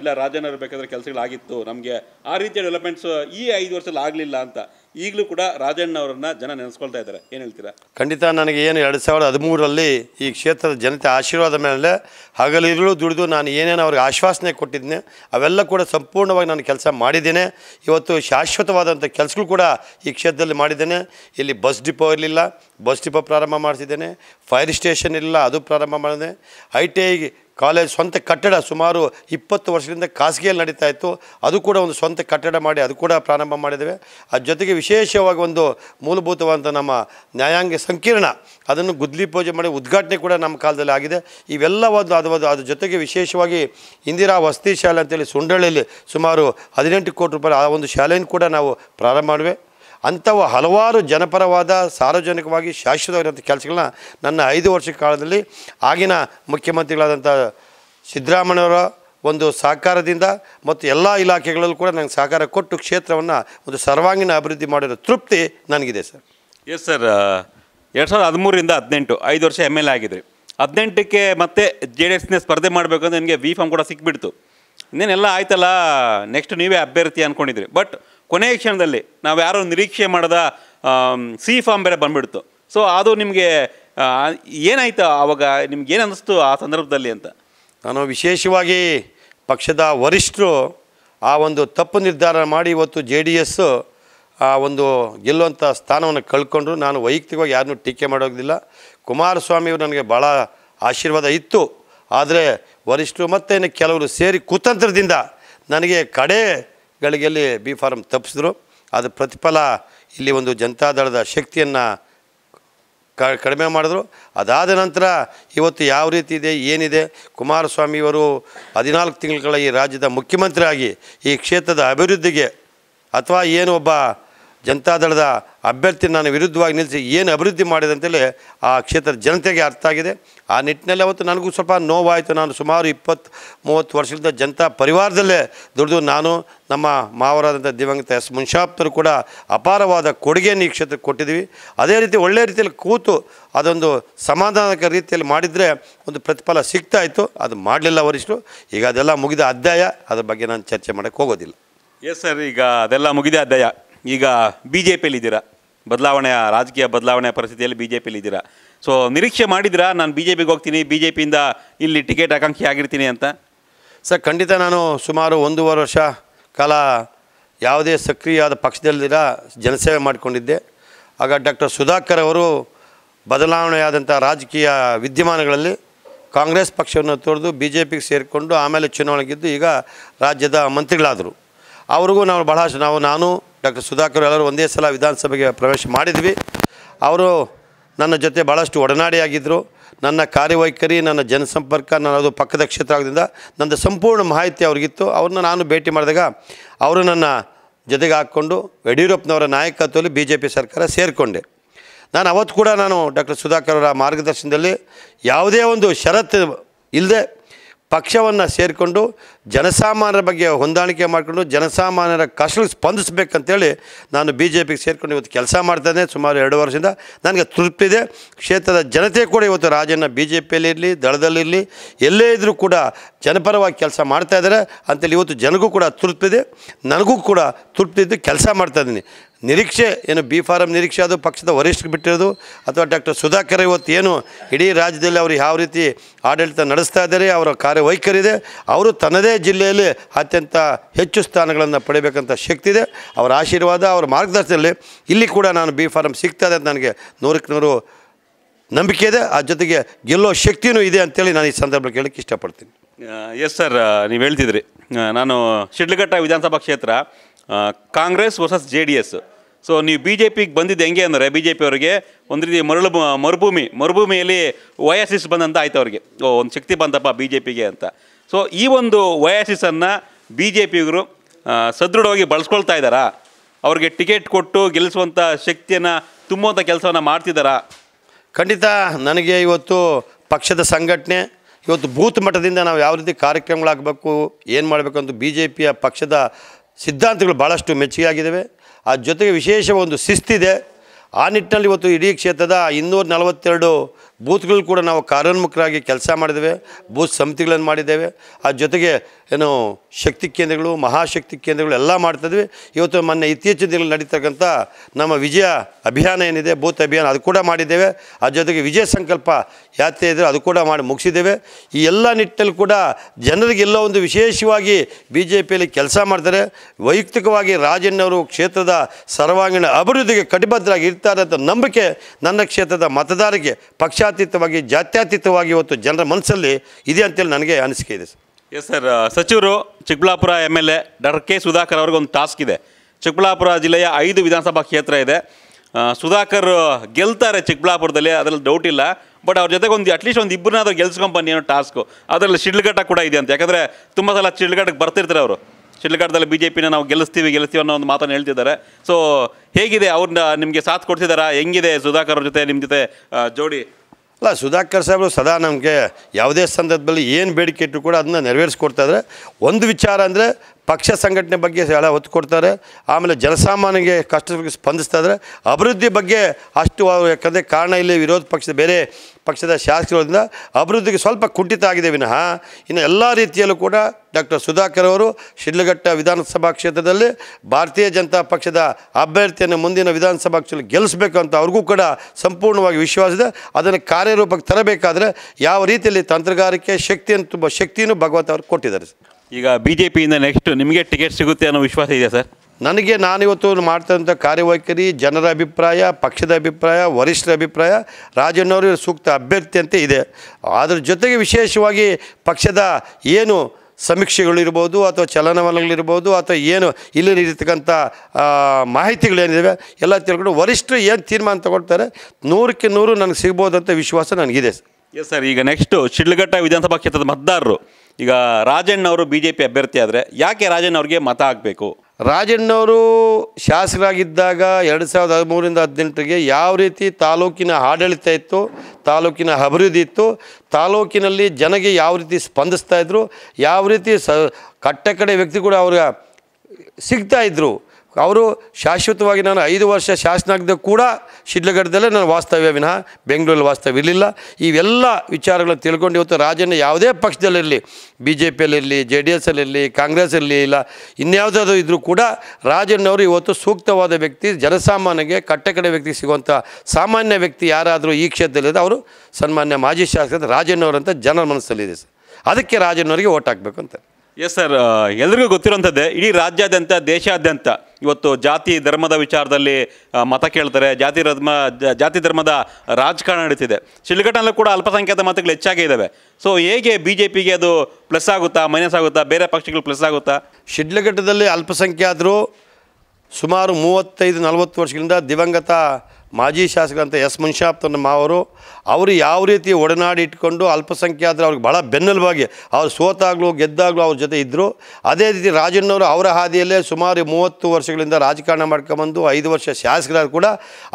Speaker 1: ಇಲ್ಲ ರಾಜನ ಇರಬೇಕಾದ್ರೆ ಕೆಲಸಗಳಾಗಿತ್ತು ನಮಗೆ ಆ ರೀತಿಯ ಡೆವಲಪ್ಮೆಂಟ್ಸು ಈ ಐದು ವರ್ಷದಲ್ಲಿ ಆಗಲಿಲ್ಲ ಅಂತ ಈಗಲೂ ಕೂಡ ರಾಜಣ್ಣ ಜನ ನೆನೆಸ್ಕೊಳ್ತಾ ಇದ್ದಾರೆ ಏನು ಹೇಳ್ತೀರಾ
Speaker 2: ಖಂಡಿತ ನನಗೆ ಏನು ಎರಡು ಸಾವಿರದ ಹದಿಮೂರರಲ್ಲಿ ಈ ಕ್ಷೇತ್ರದ ಜನತೆ ಆಶೀರ್ವಾದ ಮೇಲೆ ಹಗಲಿರುಳು ದುಡಿದು ನಾನು ಏನೇನು ಅವ್ರಿಗೆ ಆಶ್ವಾಸನೆ ಕೊಟ್ಟಿದ್ದೆ ಅವೆಲ್ಲ ಕೂಡ ಸಂಪೂರ್ಣವಾಗಿ ನಾನು ಕೆಲಸ ಮಾಡಿದ್ದೇನೆ ಇವತ್ತು ಶಾಶ್ವತವಾದಂಥ ಕೆಲಸಗಳು ಕೂಡ ಈ ಕ್ಷೇತ್ರದಲ್ಲಿ ಮಾಡಿದ್ದೇನೆ ಇಲ್ಲಿ ಬಸ್ ಡಿಪೋ ಇರಲಿಲ್ಲ ಬಸ್ ಡಿಪೋ ಪ್ರಾರಂಭ ಮಾಡಿಸಿದ್ದೇನೆ ಫೈರ್ ಸ್ಟೇಷನ್ ಇರಲಿಲ್ಲ ಅದು ಪ್ರಾರಂಭ ಮಾಡಿದೆ ಐ ಟಿ ಐ ಕಾಲೇಜ್ ಸ್ವಂತ ಕಟ್ಟಡ ಸುಮಾರು ಇಪ್ಪತ್ತು ವರ್ಷದಿಂದ ಖಾಸಗಿಯಲ್ಲಿ ನಡೀತಾ ಇತ್ತು ಅದು ಕೂಡ ಒಂದು ಸ್ವಂತ ಕಟ್ಟಡ ಮಾಡಿ ಅದು ಕೂಡ ಪ್ರಾರಂಭ ಮಾಡಿದ್ದೇವೆ ಅದ್ರ ಜೊತೆಗೆ ವಿಶೇಷವಾಗಿ ಒಂದು ಮೂಲಭೂತವಾದಂಥ ನಮ್ಮ ನ್ಯಾಯಾಂಗ ಸಂಕೀರ್ಣ ಅದನ್ನು ಗುದ್ಲಿ ಪೂಜೆ ಮಾಡಿ ಉದ್ಘಾಟನೆ ಕೂಡ ನಮ್ಮ ಕಾಲದಲ್ಲಿ ಆಗಿದೆ ಇವೆಲ್ಲ ಒಂದು ಅದು ಅದ್ರ ಜೊತೆಗೆ ವಿಶೇಷವಾಗಿ ಇಂದಿರಾ ವಸತಿ ಶಾಲೆ ಅಂತೇಳಿ ಸುಂಡಳ್ಳಿಯಲ್ಲಿ ಸುಮಾರು ಹದಿನೆಂಟು ಕೋಟಿ ರೂಪಾಯಿ ಆ ಒಂದು ಶಾಲೆಯನ್ನು ಕೂಡ ನಾವು ಪ್ರಾರಂಭ ಮಾಡುವೆ ಅಂಥವು ಹಲವಾರು ಜನಪರವಾದ ಸಾರ್ವಜನಿಕವಾಗಿ ಶಾಶ್ವತವಾಗಿರೋಂಥ ಕೆಲಸಗಳನ್ನ ನನ್ನ ಐದು ವರ್ಷ ಕಾಲದಲ್ಲಿ ಆಗಿನ ಮುಖ್ಯಮಂತ್ರಿಗಳಾದಂಥ ಸಿದ್ದರಾಮಯ್ಯವರ ಒಂದು ಸಹಕಾರದಿಂದ ಮತ್ತು ಎಲ್ಲ ಇಲಾಖೆಗಳಲ್ಲೂ ಕೂಡ ನನಗೆ ಸಹಕಾರ ಕೊಟ್ಟು ಕ್ಷೇತ್ರವನ್ನು ಒಂದು ಸರ್ವಾಂಗೀಣ ಅಭಿವೃದ್ಧಿ ಮಾಡಿರೋ ತೃಪ್ತಿ ನನಗಿದೆ ಸರ್
Speaker 1: ಎಸ್ ಸರ್ ಎರಡು ಸಾವಿರದ ಹದಿಮೂರಿಂದ ಹದಿನೆಂಟು ಐದು ವರ್ಷ ಎಮ್ ಎಲ್ ಎ ಆಗಿದ್ರಿ ಹದಿನೆಂಟಕ್ಕೆ ಮತ್ತೆ ಜೆ ಡಿ ಎಸ್ನ ಸ್ಪರ್ಧೆ ಮಾಡಬೇಕಂದ್ರೆ ನನಗೆ ವಿ ಫಾರ್ಮ್ ಕೂಡ ಸಿಕ್ಬಿಡ್ತು ಇನ್ನೇನೆಲ್ಲ ಆಯ್ತಲ್ಲ ನೆಕ್ಸ್ಟ್ ನೀವೇ ಅಭ್ಯರ್ಥಿ ಅಂದ್ಕೊಂಡಿದ್ರಿ ಬಟ್ ಕೊನೆಯ ಕ್ಷಣದಲ್ಲಿ ನಾವು ಯಾರೋ ನಿರೀಕ್ಷೆ ಮಾಡದ ಸಿ ಫಾರ್ಮ್ ಬೇರೆ ಬಂದ್ಬಿಡ್ತು ಸೊ ಅದು ನಿಮಗೆ ಏನಾಯ್ತು ಆವಾಗ ನಿಮ್ಗೆ
Speaker 2: ಏನು ಅನ್ನಿಸ್ತು ಆ ಸಂದರ್ಭದಲ್ಲಿ ಅಂತ ನಾನು ವಿಶೇಷವಾಗಿ ಪಕ್ಷದ ವರಿಷ್ಠರು ಆ ಒಂದು ತಪ್ಪು ನಿರ್ಧಾರ ಮಾಡಿ ಇವತ್ತು ಜೆ ಡಿ ಎಸ್ಸು ಆ ಒಂದು ಗೆಲ್ಲುವಂಥ ಸ್ಥಾನವನ್ನು ಕಳ್ಕೊಂಡ್ರು ನಾನು ವೈಯಕ್ತಿಕವಾಗಿ ಯಾರನ್ನೂ ಟೀಕೆ ಮಾಡೋದಿಲ್ಲ ಕುಮಾರಸ್ವಾಮಿಯವರು ನನಗೆ ಭಾಳ ಆಶೀರ್ವಾದ ಇತ್ತು ಆದರೆ ವರಿಷ್ಠರು ಮತ್ತು ಕೆಲವರು ಸೇರಿ ಕುತಂತ್ರದಿಂದ ನನಗೆ ಕಡೆ ಗಳಿಗೆಯಲ್ಲಿ ಬಿ ಫಾರಂ ತಪ್ಪಿಸಿದ್ರು ಅದು ಪ್ರತಿಫಲ ಇಲ್ಲಿ ಒಂದು ಜನತಾದಳದ ಶಕ್ತಿಯನ್ನು ಕ ಕಡಿಮೆ ಮಾಡಿದ್ರು ಅದಾದ ನಂತರ ಇವತ್ತು ಯಾವ ರೀತಿ ಇದೆ ಏನಿದೆ ಕುಮಾರಸ್ವಾಮಿ ಕುಮಾರಸ್ವಾಮಿಯವರು ಹದಿನಾಲ್ಕು ತಿಂಗಳುಗಳ ಈ ರಾಜ್ಯದ ಮುಖ್ಯಮಂತ್ರಿಯಾಗಿ ಈ ಕ್ಷೇತ್ರದ ಅಭಿವೃದ್ಧಿಗೆ ಅಥವಾ ಏನು ಒಬ್ಬ ಜನತಾದಳದ ಅಭ್ಯರ್ಥಿ ನಾನು ವಿರುದ್ಧವಾಗಿ ನಿಲ್ಲಿಸಿ ಏನು ಅಭಿವೃದ್ಧಿ ಮಾಡಿದೆ ಅಂತೇಳಿ ಆ ಕ್ಷೇತ್ರದ ಜನತೆಗೆ ಅರ್ಥ ಆಗಿದೆ ಆ ನಿಟ್ಟಿನಲ್ಲಿ ಅವತ್ತು ನನಗೂ ಸ್ವಲ್ಪ ನೋವಾಯಿತು ನಾನು ಸುಮಾರು ಇಪ್ಪತ್ತು ಮೂವತ್ತು ವರ್ಷದಿಂದ ಜನತಾ ಪರಿವಾರದಲ್ಲೇ ದುಡಿದು ನಾನು ನಮ್ಮ ಮಾವರಾದಂಥ ದಿವಂಗತ ಎಸ್ ಮುನ್ಷಾಪ್ತರು ಕೂಡ ಅಪಾರವಾದ ಕೊಡುಗೆಯನ್ನು ಈ ಕ್ಷೇತ್ರಕ್ಕೆ ಕೊಟ್ಟಿದ್ದೀವಿ ಅದೇ ರೀತಿ ಒಳ್ಳೆಯ ರೀತಿಯಲ್ಲಿ ಕೂತು ಅದೊಂದು ಸಮಾಧಾನಕ ರೀತಿಯಲ್ಲಿ ಮಾಡಿದರೆ ಒಂದು ಪ್ರತಿಫಲ ಸಿಗ್ತಾಯಿತ್ತು ಅದು ಮಾಡಲಿಲ್ಲ ವರಿಷ್ಠರು ಈಗ ಅದೆಲ್ಲ ಮುಗಿದ ಅಧ್ಯಾಯ ಅದ್ರ ಬಗ್ಗೆ ನಾನು ಚರ್ಚೆ ಮಾಡೋಕ್ಕೆ ಹೋಗೋದಿಲ್ಲ
Speaker 1: ಎಸ್ ಸರ್ ಈಗ ಅದೆಲ್ಲ ಮುಗಿದ ಅಧ್ಯಾಯ ಈಗ ಬಿ ಜೆ ಇದ್ದೀರಾ ಬದಲಾವಣೆಯ ರಾಜಕೀಯ ಬದಲಾವಣೆಯ ಪರಿಸ್ಥಿತಿಯಲ್ಲಿ ಬಿ ಜೆ ಪಿಯಲ್ಲಿ ಇದ್ದೀರಾ ಸೊ ನಿರೀಕ್ಷೆ ಮಾಡಿದಿರಾ ನಾನು ಬಿ ಜೆ ಪಿಗೆ ಹೋಗ್ತೀನಿ ಬಿ ಜೆ ಪಿಯಿಂದ ಇಲ್ಲಿ ಟಿಕೆಟ್ ಆಕಾಂಕ್ಷಿ ಆಗಿರ್ತೀನಿ ಅಂತ
Speaker 2: ಸರ್ ಖಂಡಿತ ನಾನು ಸುಮಾರು ಒಂದೂವರೆ ವರ್ಷ ಕಾಲ ಯಾವುದೇ ಸಕ್ರಿಯವಾದ ಪಕ್ಷದಲ್ಲಿರ ಜನಸೇವೆ ಮಾಡಿಕೊಂಡಿದ್ದೆ ಆಗ ಡಾಕ್ಟರ್ ಸುಧಾಕರ್ ಅವರು ಬದಲಾವಣೆಯಾದಂಥ ರಾಜಕೀಯ ವಿದ್ಯಮಾನಗಳಲ್ಲಿ ಕಾಂಗ್ರೆಸ್ ಪಕ್ಷವನ್ನು ತೊರೆದು ಬಿ ಜೆ ಪಿಗೆ ಸೇರಿಕೊಂಡು ಆಮೇಲೆ ಚುನಾವಣೆ ಗೆದ್ದು ಈಗ ರಾಜ್ಯದ ಮಂತ್ರಿಗಳಾದರು ಅವ್ರಿಗೂ ನಾವು ಬಹಳಷ್ಟು ನಾವು ನಾನು ಡಾಕ್ಟರ್ ಸುಧಾಕರ್ ಎಲ್ಲರೂ ಒಂದೇ ಸಲ ವಿಧಾನಸಭೆಗೆ ಪ್ರವೇಶ ಮಾಡಿದ್ವಿ ಅವರು ನನ್ನ ಜೊತೆ ಭಾಳಷ್ಟು ಒಡನಾಡಿಯಾಗಿದ್ದರು ನನ್ನ ಕಾರ್ಯವೈಖರಿ ನನ್ನ ಜನಸಂಪರ್ಕ ನಾನು ಅದು ಪಕ್ಕದ ಕ್ಷೇತ್ರ ಆಗೋದ್ರಿಂದ ನನ್ನದು ಸಂಪೂರ್ಣ ಮಾಹಿತಿ ಅವ್ರಿಗಿತ್ತು ಅವ್ರನ್ನ ನಾನು ಭೇಟಿ ಮಾಡಿದಾಗ ಅವರು ನನ್ನ ಜೊತೆಗೆ ಹಾಕ್ಕೊಂಡು ಯಡಿಯೂರಪ್ಪನವರ ನಾಯಕತ್ವದಲ್ಲಿ ಬಿ ಜೆ ಪಿ ಸರ್ಕಾರ ಸೇರಿಕೊಂಡೆ ನಾನು ಅವತ್ತು ಕೂಡ ನಾನು ಡಾಕ್ಟರ್ ಸುಧಾಕರ್ ಅವರ ಮಾರ್ಗದರ್ಶನದಲ್ಲಿ ಯಾವುದೇ ಒಂದು ಷರತ್ತು ಇಲ್ಲದೆ ಪಕ್ಷವನ್ನು ಸೇರಿಕೊಂಡು ಜನಸಾಮಾನ್ಯರ ಬಗ್ಗೆ ಹೊಂದಾಣಿಕೆ ಮಾಡಿಕೊಂಡು ಜನಸಾಮಾನ್ಯರ ಕಷ್ಟಕ್ಕೆ ಸ್ಪಂದಿಸಬೇಕಂತೇಳಿ ನಾನು ಬಿ ಜೆ ಪಿಗೆ ಸೇರಿಕೊಂಡು ಇವತ್ತು ಕೆಲಸ ಮಾಡ್ತಾನೆ ಸುಮಾರು ಎರಡು ವರ್ಷದಿಂದ ನನಗೆ ತೃಪ್ತಿದೆ ಕ್ಷೇತ್ರದ ಜನತೆ ಕೂಡ ಇವತ್ತು ರಾಜನ ಬಿ ಜೆ ಪಿಯಲ್ಲಿರಲಿ ದಳದಲ್ಲಿರಲಿ ಎಲ್ಲೇ ಇದ್ದರೂ ಕೂಡ ಜನಪರವಾಗಿ ಕೆಲಸ ಮಾಡ್ತಾ ಇದ್ದಾರೆ ಅಂತೇಳಿ ಇವತ್ತು ಜನಗೂ ಕೂಡ ತೃಪ್ತಿದೆ ನನಗೂ ಕೂಡ ಇದ್ದು ಕೆಲಸ ಮಾಡ್ತಾಯಿದ್ದೀನಿ ನಿರೀಕ್ಷೆ ಏನು ಬಿ ಫಾರಂ ನಿರೀಕ್ಷೆ ಅದು ಪಕ್ಷದ ವರಿಷ್ಠಕ್ಕೆ ಬಿಟ್ಟಿರೋದು ಅಥವಾ ಡಾಕ್ಟರ್ ಸುಧಾಕರ್ ಇವತ್ತು ಏನು ಇಡೀ ರಾಜ್ಯದಲ್ಲಿ ಅವರು ಯಾವ ರೀತಿ ಆಡಳಿತ ನಡೆಸ್ತಾ ಇದ್ದಾರೆ ಅವರ ಕಾರ್ಯವೈಖರಿದೆ ಅವರು ತನ್ನದೇ ಜಿಲ್ಲೆಯಲ್ಲಿ ಅತ್ಯಂತ ಹೆಚ್ಚು ಸ್ಥಾನಗಳನ್ನು ಪಡೆಯಬೇಕಂತ ಶಕ್ತಿ ಇದೆ ಅವರ ಆಶೀರ್ವಾದ ಅವರ ಮಾರ್ಗದರ್ಶನದಲ್ಲಿ ಇಲ್ಲಿ ಕೂಡ ನಾನು ಬಿ ಫಾರಮ್ ಸಿಗ್ತದೆ ಅಂತ ನನಗೆ ನೂರಕ್ಕೆ ನೂರು ನಂಬಿಕೆ ಇದೆ ಆ ಜೊತೆಗೆ ಗೆಲ್ಲೋ ಶಕ್ತಿಯೂ ಇದೆ ಅಂತೇಳಿ ನಾನು ಈ ಸಂದರ್ಭ ಕೇಳೋಕ್ಕೆ ಇಷ್ಟಪಡ್ತೀನಿ
Speaker 1: ಎಸ್ ಸರ್ ನೀವು ಹೇಳ್ತಿದ್ರಿ ನಾನು ಶಿಡ್ಲಘಟ್ಟ ವಿಧಾನಸಭಾ ಕ್ಷೇತ್ರ Congress versus J D S so ನೀವು ಬಿ ಜೆ ಪಿಗೆ ಬಂದಿದ್ದು ಹೆಂಗೆ ಅಂದರೆ ಬಿ ಜೆ ಪಿ ಅವರಿಗೆ ಒಂದು ರೀತಿ ಮರಳು ಮರುಭೂಮಿ ಮರುಭೂಮಿಯಲ್ಲಿ ಎಸ್ ಬಂದಂತ ಆಯ್ತು ಅವ್ರಿಗೆ ಓ ಒಂದು ಶಕ್ತಿ ಬಂತಪ್ಪ ಬಿ ಜೆ ಪಿಗೆ ಅಂತ ಸೊ ಈ ಒಂದು ವಯಸ್ಸನ್ನು ಬಿ ಜೆ ಪಿಗರು ಸದೃಢವಾಗಿ ಬಳಸ್ಕೊಳ್ತಾ ಇದ್ದಾರಾ ಅವ್ರಿಗೆ ಟಿಕೆಟ್ ಕೊಟ್ಟು ಗೆಲ್ಲಿಸುವಂಥ ಶಕ್ತಿಯನ್ನು ತುಂಬುವಂಥ ಕೆಲಸವನ್ನು ಮಾಡ್ತಿದ್ದಾರಾ
Speaker 2: ಖಂಡಿತ ನನಗೆ ಇವತ್ತು ಪಕ್ಷದ ಸಂಘಟನೆ ಇವತ್ತು ಬೂತ್ ಮಟ್ಟದಿಂದ ನಾವು ಯಾವ ರೀತಿ ಕಾರ್ಯಕ್ರಮಗಳಾಗಬೇಕು ಏನು ಮಾಡಬೇಕು ಅಂತ ಬಿ ಜೆ ಪಿಯ ಪಕ್ಷದ ಸಿದ್ಧಾಂತಗಳು ಭಾಳಷ್ಟು ಆಗಿದ್ದಾವೆ ಆ ಜೊತೆಗೆ ವಿಶೇಷ ಒಂದು ಶಿಸ್ತಿದೆ ಆ ನಿಟ್ಟಿನಲ್ಲಿ ಇವತ್ತು ಇಡೀ ಕ್ಷೇತ್ರದ ಇನ್ನೂರ ನಲವತ್ತೆರಡು ಬೂತ್ಗಳು ಕೂಡ ನಾವು ಕಾರ್ಯೋನ್ಮುಖರಾಗಿ ಕೆಲಸ ಮಾಡಿದ್ದೇವೆ ಬೂತ್ ಸಮಿತಿಗಳನ್ನು ಮಾಡಿದ್ದೇವೆ ಆ ಜೊತೆಗೆ ಏನು ಶಕ್ತಿ ಕೇಂದ್ರಗಳು ಮಹಾಶಕ್ತಿ ಕೇಂದ್ರಗಳು ಎಲ್ಲ ಮಾಡ್ತಿದ್ವಿ ಇವತ್ತು ಮೊನ್ನೆ ಇತ್ತೀಚಿನ ದಿನಗಳಲ್ಲಿ ನಡೀತಕ್ಕಂಥ ನಮ್ಮ ವಿಜಯ ಅಭಿಯಾನ ಏನಿದೆ ಬೂತ್ ಅಭಿಯಾನ ಅದು ಕೂಡ ಮಾಡಿದ್ದೇವೆ ಆ ಜೊತೆಗೆ ವಿಜಯ ಸಂಕಲ್ಪ ಯಾತ್ರೆ ಇದ್ದರೆ ಅದು ಕೂಡ ಮಾಡಿ ಮುಗಿಸಿದ್ದೇವೆ ಈ ಎಲ್ಲ ನಿಟ್ಟಿನಲ್ಲಿ ಕೂಡ ಎಲ್ಲ ಒಂದು ವಿಶೇಷವಾಗಿ ಬಿ ಜೆ ಪಿಯಲ್ಲಿ ಕೆಲಸ ಮಾಡ್ತಾರೆ ವೈಯಕ್ತಿಕವಾಗಿ ರಾಜಣ್ಣವರು ಕ್ಷೇತ್ರದ ಸರ್ವಾಂಗೀಣ ಅಭಿವೃದ್ಧಿಗೆ ಕಟಿಬದ್ಧರಾಗಿ ಇರ್ತಾರೆ ಅಂತ ನಂಬಿಕೆ ನನ್ನ ಕ್ಷೇತ್ರದ ಮತದಾರರಿಗೆ ಪಕ್ಷ ದೇಶಾತೀತವಾಗಿ ಜಾತ್ಯತೀತವಾಗಿ ಇವತ್ತು ಜನರ ಮನಸ್ಸಲ್ಲಿ ಇದೆ ಅಂತೇಳಿ ನನಗೆ ಅನಿಸಿಕೆ ಇದೆ ಎಸ್
Speaker 1: ಸರ್ ಸಚಿವರು Chikkaballapur M L A doctor K Sudhakar ಅವ್ರಿಗೆ ಒಂದು ಟಾಸ್ಕ್ ಇದೆ ಚಿಕ್ಕಬಳ್ಳಾಪುರ ಜಿಲ್ಲೆಯ ಐದು ವಿಧಾನಸಭಾ ಕ್ಷೇತ್ರ ಇದೆ ಸುಧಾಕರ್ ಗೆಲ್ತಾರೆ ಚಿಕ್ಕಬಳ್ಳಾಪುರದಲ್ಲಿ ಅದರಲ್ಲಿ ಡೌಟ್ ಇಲ್ಲ ಬಟ್ ಅವ್ರ ಜೊತೆಗೆ ಒಂದು ಅಟ್ಲೀಸ್ಟ್ ಒಂದು ಇಬ್ಬರನ್ನಾದ್ರೂ ಗೆಲ್ಸ್ಕೊಂಬನ್ನಿ ಅನ್ನೋ ಟಾಸ್ಕು ಅದರಲ್ಲಿ ಶಿಡ್ಲಘಟ್ಟ ಕೂಡ ಇದೆ ಅಂತ ಯಾಕಂದರೆ ತುಂಬ ಸಲ ಶಿಡ್ಲಘಟ್ಟಕ್ಕೆ ಬರ್ತಿರ್ತಾರೆ ಅವರು ಶಿಡ್ಲಘಟ್ಟದಲ್ಲಿ ಬಿ ಜೆ ಪಿನ ನಾವು ಗೆಲ್ಲಿಸ್ತೀವಿ ಗೆಲ್ಲಿಸ್ತೀವಿ ಅನ್ನೋ ಒಂದು ಮಾತನ್ನು ಹೇಳ್ತಿದ್ದಾರೆ ಸೊ ಹೇಗಿದೆ ಅವ್ರನ್ನ ನಿಮಗೆ ಸಾಥ್ ಕೊಡ್ತಿದ್ದಾರಾ ಹೆಂಗಿದೆ ಸುಧಾಕರ್ ಅವ್ರ ಜೊತೆ ನಿಮ್ಮ ಜೊತೆ ಜೋಡಿ
Speaker 2: ಅಲ್ಲ ಸುಧಾಕರ್ ಸಾಹೇಬರು ಸದಾ ನಮಗೆ ಯಾವುದೇ ಸಂದರ್ಭದಲ್ಲಿ ಏನು ಬೇಡಿಕೆ ಇಟ್ಟರು ಕೂಡ ಅದನ್ನ ನೆರವೇರಿಸ್ಕೊಡ್ತಾ ಇದ್ದಾರೆ ಒಂದು ವಿಚಾರ ಅಂದರೆ ಪಕ್ಷ ಸಂಘಟನೆ ಬಗ್ಗೆ ಎಲ್ಲ ಒತ್ತು ಕೊಡ್ತಾರೆ ಆಮೇಲೆ ಜನಸಾಮಾನ್ಯರಿಗೆ ಕಷ್ಟ ಸ್ಪಂದಿಸ್ತಾ ಇದ್ದಾರೆ ಅಭಿವೃದ್ಧಿ ಬಗ್ಗೆ ಅಷ್ಟು ಯಾಕಂದರೆ ಕಾರಣ ಇಲ್ಲಿ ವಿರೋಧ ಪಕ್ಷದ ಬೇರೆ ಪಕ್ಷದ ಶಾಸಕರೋದ್ರಿಂದ ಅಭಿವೃದ್ಧಿಗೆ ಸ್ವಲ್ಪ ಕುಂಠಿತ ಆಗಿದೆ ವಿನಃ ಇನ್ನು ಎಲ್ಲ ರೀತಿಯಲ್ಲೂ ಕೂಡ ಡಾಕ್ಟರ್ ಸುಧಾಕರ್ ಅವರು ಶಿಡ್ಲಘಟ್ಟ ವಿಧಾನಸಭಾ ಕ್ಷೇತ್ರದಲ್ಲಿ ಭಾರತೀಯ ಜನತಾ ಪಕ್ಷದ ಅಭ್ಯರ್ಥಿಯನ್ನು ಮುಂದಿನ ವಿಧಾನಸಭಾ ಕ್ಷೇತ್ರದಲ್ಲಿ ಗೆಲ್ಲಿಸಬೇಕು ಅಂತ ಅವ್ರಿಗೂ ಕೂಡ ಸಂಪೂರ್ಣವಾಗಿ ಇದೆ ಅದನ್ನು ಕಾರ್ಯರೂಪಕ್ಕೆ ತರಬೇಕಾದ್ರೆ ಯಾವ ರೀತಿಯಲ್ಲಿ ತಂತ್ರಗಾರಿಕೆ ಶಕ್ತಿಯನ್ನು ತುಂಬ ಶಕ್ತಿಯನ್ನು ಭಗವಂತ ಅವರು ಕೊಟ್ಟಿದ್ದಾರೆ
Speaker 1: ಈಗ ಬಿ ಜೆ ಪಿಯಿಂದ ನೆಕ್ಸ್ಟ್ ನಿಮಗೆ ಟಿಕೆಟ್ ಸಿಗುತ್ತೆ ಅನ್ನೋ ವಿಶ್ವಾಸ ಇದೆ ಸರ್
Speaker 2: ನನಗೆ ನಾನಿವತ್ತು ಮಾಡ್ತಿರೋಂಥ ಕಾರ್ಯವೈಖರಿ ಜನರ ಅಭಿಪ್ರಾಯ ಪಕ್ಷದ ಅಭಿಪ್ರಾಯ ವರಿಷ್ಠರ ಅಭಿಪ್ರಾಯ ರಾಜಣ್ಣವರು ಸೂಕ್ತ ಅಭ್ಯರ್ಥಿ ಅಂತ ಇದೆ ಅದರ ಜೊತೆಗೆ ವಿಶೇಷವಾಗಿ ಪಕ್ಷದ ಏನು ಸಮೀಕ್ಷೆಗಳಿರ್ಬೋದು ಅಥವಾ ಚಲನವಲನಗಳಿರ್ಬೋದು ಅಥವಾ ಏನು ಇಲ್ಲಿರ್ತಕ್ಕಂಥ ಮಾಹಿತಿಗಳೇನಿದ್ದಾವೆ ಎಲ್ಲ ತಿಳ್ಕೊಂಡು ವರಿಷ್ಠರು ಏನು ತೀರ್ಮಾನ ತಗೊಳ್ತಾರೆ ನೂರಕ್ಕೆ ನೂರು ನನಗೆ ಸಿಗ್ಬೋದಂತ ಅಂತ ವಿಶ್ವಾಸ ನನಗಿದೆ
Speaker 1: ಎಸ್ ಸರ್ ಈಗ ನೆಕ್ಸ್ಟು ಶಿಡ್ಲಘಟ್ಟ ವಿಧಾನಸಭಾ ಕ್ಷೇತ್ರದ ಮತದಾರರು ಈಗ ರಾಜಣ್ಣ ಅವರು ಬಿ ಜೆ ಪಿ ಅಭ್ಯರ್ಥಿ ಆದರೆ ಯಾಕೆ ರಾಜಣ್ಣ ಅವ್ರಿಗೆ ಮತ ಹಾಕಬೇಕು
Speaker 2: ರಾಜಣ್ಣವರು ಶಾಸಕರಾಗಿದ್ದಾಗ ಎರಡು ಸಾವಿರದ ಹದಿಮೂರಿಂದ ಹದಿನೆಂಟರಿಗೆ ಯಾವ ರೀತಿ ತಾಲೂಕಿನ ಆಡಳಿತ ಇತ್ತು ತಾಲೂಕಿನ ಅಭಿವೃದ್ಧಿ ಇತ್ತು ತಾಲೂಕಿನಲ್ಲಿ ಜನಗೆ ಯಾವ ರೀತಿ ಸ್ಪಂದಿಸ್ತಾ ಇದ್ದರು ಯಾವ ರೀತಿ ಸ ಕಟ್ಟಕಡೆ ವ್ಯಕ್ತಿ ಕೂಡ ಅವ್ರಿಗೆ ಸಿಗ್ತಾಯಿದ್ರು ಅವರು ಶಾಶ್ವತವಾಗಿ ನಾನು ಐದು ವರ್ಷ ಶಾಸನಾಗದ ಕೂಡ ಶಿಡ್ಲಘಟ್ಟದಲ್ಲೇ ನಾನು ವಾಸ್ತವ್ಯ ವಿನಃ ಬೆಂಗಳೂರಲ್ಲಿ ವಾಸ್ತವ್ಯ ಇರಲಿಲ್ಲ ಇವೆಲ್ಲ ವಿಚಾರಗಳನ್ನು ತಿಳ್ಕೊಂಡು ಇವತ್ತು ರಾಜನ ಯಾವುದೇ ಪಕ್ಷದಲ್ಲಿರಲಿ ಬಿ ಜೆ ಪಿಯಲ್ಲಿರಲಿ ಜೆ ಡಿ ಕಾಂಗ್ರೆಸ್ ಕಾಂಗ್ರೆಸ್ಸಲ್ಲಿ ಇಲ್ಲ ಇನ್ಯಾವುದಾದ್ರು ಇದ್ದರೂ ಕೂಡ ರಾಜಣ್ಣವರು ಇವತ್ತು ಸೂಕ್ತವಾದ ವ್ಯಕ್ತಿ ಜನಸಾಮಾನ್ಯಗೆ ಕಡೆ ವ್ಯಕ್ತಿ ಸಿಗುವಂಥ ಸಾಮಾನ್ಯ ವ್ಯಕ್ತಿ ಯಾರಾದರೂ ಈ ಕ್ಷೇತ್ರದಲ್ಲಿ ಅವರು ಸನ್ಮಾನ್ಯ ಮಾಜಿ ಶಾಸಕ ಅಂತ ಜನರ ಮನಸ್ಸಲ್ಲಿದೆ ಸರ್ ಅದಕ್ಕೆ ರಾಜಣ್ಣವರಿಗೆ ಓಟ್ ಹಾಕಬೇಕು ಅಂತ
Speaker 1: ಎಸ್ ಸರ್ ಎಲ್ರಿಗೂ ಗೊತ್ತಿರುವಂಥದ್ದೇ ಇಡೀ ರಾಜ್ಯಾದ್ಯಂತ ದೇಶಾದ್ಯಂತ ಇವತ್ತು ಜಾತಿ ಧರ್ಮದ ವಿಚಾರದಲ್ಲಿ ಮತ ಕೇಳ್ತಾರೆ ಜಾತಿ ಧರ್ಮ ಜಾತಿ ಧರ್ಮದ ರಾಜಕಾರಣ ನಡೀತಿದೆ ಶಿಲ್ಘಟ್ಟನಲ್ಲೂ ಕೂಡ ಅಲ್ಪಸಂಖ್ಯಾತ ಮತಗಳು ಹೆಚ್ಚಾಗಿ ಇದ್ದಾವೆ ಸೊ ಹೇಗೆ ಬಿ ಜೆ ಪಿಗೆ ಅದು ಪ್ಲಸ್ ಆಗುತ್ತಾ ಮೈನಸ್ ಆಗುತ್ತಾ ಬೇರೆ ಪಕ್ಷಗಳು ಪ್ಲಸ್
Speaker 2: ಆಗುತ್ತಾ ಶಿಡ್ಲಘಟ್ಟದಲ್ಲಿ ಅಲ್ಪಸಂಖ್ಯಾತರು ಸುಮಾರು ಮೂವತ್ತೈದು ನಲವತ್ತು ವರ್ಷಗಳಿಂದ ದಿವಂಗತ ಮಾಜಿ ಅಂತ ಎಸ್ ಮುನ್ಶಾಪ್ತನ ಮಾವರು ಅವರು ಯಾವ ರೀತಿ ಒಡನಾಡಿ ಇಟ್ಕೊಂಡು ಅಲ್ಪಸಂಖ್ಯಾತರು ಅವ್ರಿಗೆ ಭಾಳ ಬೆನ್ನೆಲುಬಾಗಿ ಅವ್ರು ಸೋತಾಗಲೂ ಗೆದ್ದಾಗಲೂ ಅವ್ರ ಜೊತೆ ಇದ್ದರು ಅದೇ ರೀತಿ ರಾಜಣ್ಣವರು ಅವರ ಹಾದಿಯಲ್ಲೇ ಸುಮಾರು ಮೂವತ್ತು ವರ್ಷಗಳಿಂದ ರಾಜಕಾರಣ ಮಾಡ್ಕೊಂಬಂದು ಐದು ವರ್ಷ ಶಾಸಕರಾದ್ರು ಕೂಡ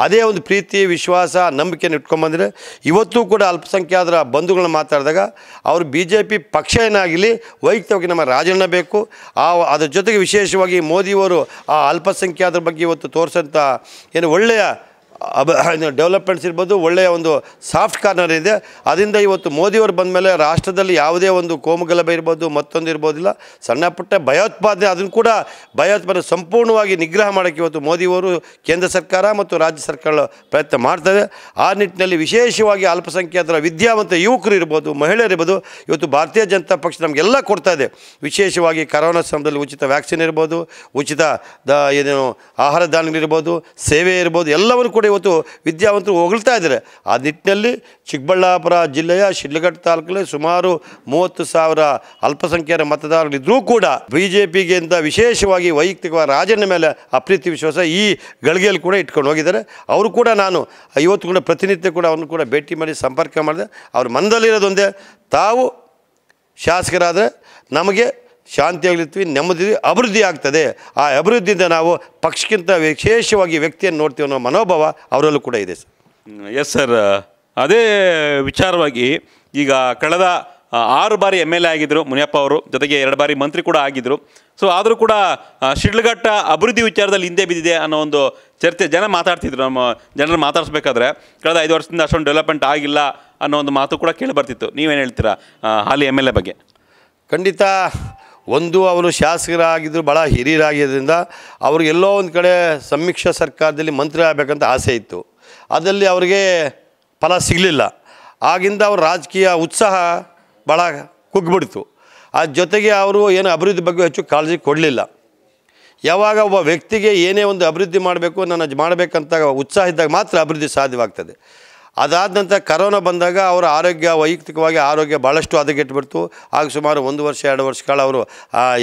Speaker 2: ಅದೇ ಒಂದು ಪ್ರೀತಿ ವಿಶ್ವಾಸ ನಂಬಿಕೆಯನ್ನು ಇಟ್ಕೊಂಬಂದರೆ ಇವತ್ತು ಕೂಡ ಅಲ್ಪಸಂಖ್ಯಾತರ ಬಂಧುಗಳನ್ನ ಮಾತಾಡಿದಾಗ ಅವರು ಬಿ ಜೆ ಪಿ ಪಕ್ಷ ಏನಾಗಲಿ ವೈಯಕ್ತಿಕವಾಗಿ ನಮ್ಮ ರಾಜಣ್ಣ ಬೇಕು ಆ ಅದ್ರ ಜೊತೆಗೆ ವಿಶೇಷವಾಗಿ ಮೋದಿಯವರು ಆ ಅಲ್ಪಸಂಖ್ಯಾತರ ಬಗ್ಗೆ ಇವತ್ತು ತೋರಿಸೋಂಥ ಏನು ಒಳ್ಳೆಯ ಡೆವಲಪ್ಮೆಂಟ್ಸ್ ಇರ್ಬೋದು ಒಳ್ಳೆಯ ಒಂದು ಸಾಫ್ಟ್ ಕಾರ್ನರ್ ಇದೆ ಅದರಿಂದ ಇವತ್ತು ಮೋದಿಯವರು ಬಂದ ಮೇಲೆ ರಾಷ್ಟ್ರದಲ್ಲಿ ಯಾವುದೇ ಒಂದು ಕೋಮುಗಲಭೆ ಇರ್ಬೋದು ಮತ್ತೊಂದು ಇರ್ಬೋದಿಲ್ಲ ಸಣ್ಣ ಪುಟ್ಟ ಭಯೋತ್ಪಾದನೆ ಅದನ್ನು ಕೂಡ ಭಯೋತ್ಪಾದನೆ ಸಂಪೂರ್ಣವಾಗಿ ನಿಗ್ರಹ ಮಾಡೋಕ್ಕೆ ಇವತ್ತು ಮೋದಿಯವರು ಕೇಂದ್ರ ಸರ್ಕಾರ ಮತ್ತು ರಾಜ್ಯ ಸರ್ಕಾರ ಪ್ರಯತ್ನ ಮಾಡ್ತವೆ ಆ ನಿಟ್ಟಿನಲ್ಲಿ ವಿಶೇಷವಾಗಿ ಅಲ್ಪಸಂಖ್ಯಾತರ ವಿದ್ಯಾವಂತ ಯುವಕರು ಇರ್ಬೋದು ಮಹಿಳೆಯರು ಇರ್ಬೋದು ಇವತ್ತು ಭಾರತೀಯ ಜನತಾ ಪಕ್ಷ ನಮಗೆಲ್ಲ ಕೊಡ್ತಾ ಇದೆ ವಿಶೇಷವಾಗಿ ಕರೋನಾ ಸಮಯದಲ್ಲಿ ಉಚಿತ ವ್ಯಾಕ್ಸಿನ್ ಇರ್ಬೋದು ಉಚಿತ ದ ಏನು ಆಹಾರ ಧಾನ್ಯಗಳಿರ್ಬೋದು ಸೇವೆ ಇರ್ಬೋದು ಎಲ್ಲವನ್ನು ಕೂಡ ಇವತ್ತು ವಿದ್ಯಾವಂತರು ಹೊಗಳ್ತಾ ಇದ್ದಾರೆ ಆ ನಿಟ್ಟಿನಲ್ಲಿ ಚಿಕ್ಕಬಳ್ಳಾಪುರ ಜಿಲ್ಲೆಯ ಶಿಡ್ಲಘಟ್ಟ ತಾಲೂಕಲ್ಲಿ ಸುಮಾರು ಮೂವತ್ತು ಸಾವಿರ ಅಲ್ಪಸಂಖ್ಯಾತ ಮತದಾರರಿದ್ದರೂ ಕೂಡ ಬಿ ಜೆ ಪಿಗಿಂತ ವಿಶೇಷವಾಗಿ ವೈಯಕ್ತಿಕವಾಗಿ ರಾಜನ ಮೇಲೆ ಅಪ್ರೀತಿ ವಿಶ್ವಾಸ ಈ ಗಳಿಗೆಯಲ್ಲಿ ಕೂಡ ಇಟ್ಕೊಂಡು ಹೋಗಿದ್ದಾರೆ ಅವರು ಕೂಡ ನಾನು ಇವತ್ತು ಕೂಡ ಪ್ರತಿನಿತ್ಯ ಕೂಡ ಅವ್ರನ್ನ ಕೂಡ ಭೇಟಿ ಮಾಡಿ ಸಂಪರ್ಕ ಮಾಡಿದೆ ಅವ್ರ ಮನದಲ್ಲಿರೋದೊಂದೇ ತಾವು ಶಾಸಕರಾದರೆ ನಮಗೆ ಶಾಂತಿಯಾಗಲಿರ್ತೀವಿ ನೆಮ್ಮದಿ ಅಭಿವೃದ್ಧಿ ಆಗ್ತದೆ ಆ ಅಭಿವೃದ್ಧಿಯಿಂದ ನಾವು ಪಕ್ಷಕ್ಕಿಂತ ವಿಶೇಷವಾಗಿ ವ್ಯಕ್ತಿಯನ್ನು ನೋಡ್ತೀವಿ ಅನ್ನೋ ಮನೋಭಾವ ಅವರಲ್ಲೂ ಕೂಡ ಇದೆ ಸರ್
Speaker 1: ಎಸ್ ಸರ್ ಅದೇ ವಿಚಾರವಾಗಿ ಈಗ ಕಳೆದ ಆರು ಬಾರಿ ಎಮ್ ಎಲ್ ಎ ಆಗಿದ್ದರು ಮುನಿಯಪ್ಪ ಅವರು ಜೊತೆಗೆ ಎರಡು ಬಾರಿ ಮಂತ್ರಿ ಕೂಡ ಆಗಿದ್ದರು ಸೊ ಆದರೂ ಕೂಡ ಶಿಡ್ಲಘಟ್ಟ ಅಭಿವೃದ್ಧಿ ವಿಚಾರದಲ್ಲಿ ಹಿಂದೆ ಬಿದ್ದಿದೆ ಅನ್ನೋ ಒಂದು ಚರ್ಚೆ ಜನ ಮಾತಾಡ್ತಿದ್ರು ನಮ್ಮ ಜನರು ಮಾತಾಡಿಸ್ಬೇಕಾದ್ರೆ ಕಳೆದ ಐದು ವರ್ಷದಿಂದ ಅಷ್ಟೊಂದು ಡೆವಲಪ್ಮೆಂಟ್ ಆಗಿಲ್ಲ ಅನ್ನೋ ಒಂದು ಮಾತು ಕೂಡ ಕೇಳಿ ಬರ್ತಿತ್ತು ನೀವೇನು ಹೇಳ್ತೀರಾ ಹಾಲಿ ಎಮ್ ಎಲ್ ಎ ಬಗ್ಗೆ
Speaker 2: ಖಂಡಿತ ಒಂದು ಅವರು ಶಾಸಕರಾಗಿದ್ದರು ಭಾಳ ಹಿರಿಯರಾಗಿದ್ದರಿಂದ ಅವ್ರಿಗೆ ಎಲ್ಲೋ ಒಂದು ಕಡೆ ಸಮ್ಮಿಶ್ರ ಸರ್ಕಾರದಲ್ಲಿ ಮಂತ್ರಿ ಆಗಬೇಕಂತ ಆಸೆ ಇತ್ತು ಅದರಲ್ಲಿ ಅವರಿಗೆ ಫಲ ಸಿಗಲಿಲ್ಲ ಆಗಿಂದ ಅವ್ರ ರಾಜಕೀಯ ಉತ್ಸಾಹ ಭಾಳ ಕುಗ್ಬಿಡ್ತು ಆ ಜೊತೆಗೆ ಅವರು ಏನು ಅಭಿವೃದ್ಧಿ ಬಗ್ಗೆ ಹೆಚ್ಚು ಕಾಳಜಿ ಕೊಡಲಿಲ್ಲ ಯಾವಾಗ ಒಬ್ಬ ವ್ಯಕ್ತಿಗೆ ಏನೇ ಒಂದು ಅಭಿವೃದ್ಧಿ ಮಾಡಬೇಕು ನಾನು ಮಾಡಬೇಕಂತ ಉತ್ಸಾಹ ಇದ್ದಾಗ ಮಾತ್ರ ಅಭಿವೃದ್ಧಿ ಸಾಧ್ಯವಾಗ್ತದೆ ಅದಾದ ನಂತರ ಕರೋನಾ ಬಂದಾಗ ಅವರ ಆರೋಗ್ಯ ವೈಯಕ್ತಿಕವಾಗಿ ಆರೋಗ್ಯ ಭಾಳಷ್ಟು ಹದಗೆಟ್ಬಿಡ್ತು ಆಗ ಸುಮಾರು ಒಂದು ವರ್ಷ ಎರಡು ವರ್ಷ ಕಾಲ ಅವರು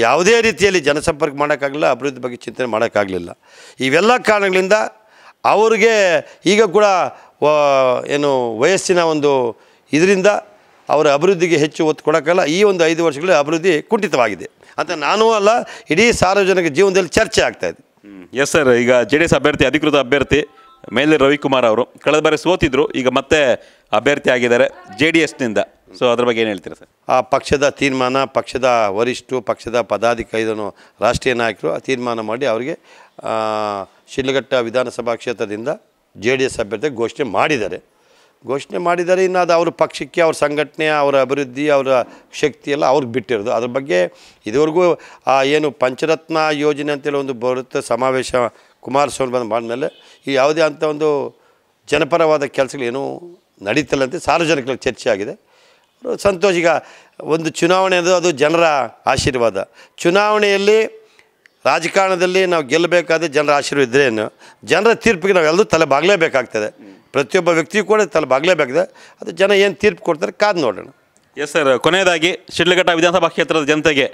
Speaker 2: ಯಾವುದೇ ರೀತಿಯಲ್ಲಿ ಜನಸಂಪರ್ಕ ಮಾಡೋಕ್ಕಾಗಲಿಲ್ಲ ಅಭಿವೃದ್ಧಿ ಬಗ್ಗೆ ಚಿಂತನೆ ಮಾಡೋಕ್ಕಾಗಲಿಲ್ಲ ಇವೆಲ್ಲ ಕಾರಣಗಳಿಂದ ಅವ್ರಿಗೆ ಈಗ ಕೂಡ ಏನು ವಯಸ್ಸಿನ ಒಂದು ಇದರಿಂದ ಅವರ ಅಭಿವೃದ್ಧಿಗೆ ಹೆಚ್ಚು ಒತ್ತು ಕೊಡೋಕ್ಕಲ್ಲ ಈ ಒಂದು ಐದು ವರ್ಷಗಳ ಅಭಿವೃದ್ಧಿ ಕುಂಠಿತವಾಗಿದೆ ಅಂತ ನಾನೂ ಅಲ್ಲ ಇಡೀ ಸಾರ್ವಜನಿಕ ಜೀವನದಲ್ಲಿ ಚರ್ಚೆ ಆಗ್ತಾಯಿದೆ ಎಸ್ ಸರ್ ಈಗ ಜೆ ಡಿ ಎಸ್ ಅಭ್ಯರ್ಥಿ ಅಧಿಕೃತ
Speaker 1: ಅಭ್ಯರ್ಥಿ ಮೇಲೆ ರವಿಕುಮಾರ್ ಅವರು ಕಳೆದ ಬಾರಿ ಸೋತಿದ್ರು ಈಗ ಮತ್ತೆ ಅಭ್ಯರ್ಥಿ ಆಗಿದ್ದಾರೆ ಜೆ ಡಿ
Speaker 2: ಎಸ್ನಿಂದ ಸೊ ಅದ್ರ ಬಗ್ಗೆ ಏನು ಹೇಳ್ತೀರಾ ಸರ್ ಆ ಪಕ್ಷದ ತೀರ್ಮಾನ ಪಕ್ಷದ ವರಿಷ್ಠು ಪಕ್ಷದ ಪದಾಧಿಕಾರಿಗಳು ರಾಷ್ಟ್ರೀಯ ನಾಯಕರು ಆ ತೀರ್ಮಾನ ಮಾಡಿ ಅವರಿಗೆ ಶಿಲ್ಘಟ್ಟ ವಿಧಾನಸಭಾ ಕ್ಷೇತ್ರದಿಂದ ಜೆ ಡಿ ಎಸ್ ಅಭ್ಯರ್ಥಿ ಘೋಷಣೆ ಮಾಡಿದ್ದಾರೆ ಘೋಷಣೆ ಮಾಡಿದ್ದಾರೆ ಇನ್ನು ಅದು ಅವ್ರ ಪಕ್ಷಕ್ಕೆ ಅವ್ರ ಸಂಘಟನೆ ಅವರ ಅಭಿವೃದ್ಧಿ ಅವರ ಶಕ್ತಿ ಎಲ್ಲ ಅವ್ರಿಗೆ ಬಿಟ್ಟಿರೋದು ಅದ್ರ ಬಗ್ಗೆ ಇದುವರೆಗೂ ಏನು ಪಂಚರತ್ನ ಯೋಜನೆ ಅಂತೇಳಿ ಒಂದು ಬರುತ್ತೆ ಸಮಾವೇಶ ಕುಮಾರಸ್ವಾಮಿ ಬಂದು ಮಾಡಿದ್ಮೇಲೆ ಈ ಯಾವುದೇ ಅಂಥ ಒಂದು ಜನಪರವಾದ ಕೆಲಸಗಳೇನು ನಡೀತಿಲ್ಲ ಅಂತ ಸಾರ್ವಜನಿಕರಿಗೆ ಚರ್ಚೆ ಆಗಿದೆ ಸಂತೋಷ ಈಗ ಒಂದು ಚುನಾವಣೆ ಅದು ಅದು ಜನರ ಆಶೀರ್ವಾದ ಚುನಾವಣೆಯಲ್ಲಿ ರಾಜಕಾರಣದಲ್ಲಿ ನಾವು ಗೆಲ್ಲಬೇಕಾದ ಜನರ ಆಶೀರ್ವಾದ ಏನು ಜನರ ತೀರ್ಪಿಗೆ ನಾವೆಲ್ಲರೂ ತಲೆ ಬಾಗಲೇಬೇಕಾಗ್ತದೆ ಪ್ರತಿಯೊಬ್ಬ ವ್ಯಕ್ತಿ ಕೂಡ ತಲೆ ಬಾಗಲೇಬೇಕಿದೆ ಅದು ಜನ ಏನು ತೀರ್ಪು ಕೊಡ್ತಾರೆ ಕಾದು ನೋಡೋಣ
Speaker 1: ಎಸ್ ಸರ್ ಕೊನೆಯದಾಗಿ ಶಿಡ್ಲಘಟ್ಟ ವಿಧಾನಸಭಾ ಕ್ಷೇತ್ರದ ಜನತೆಗೆ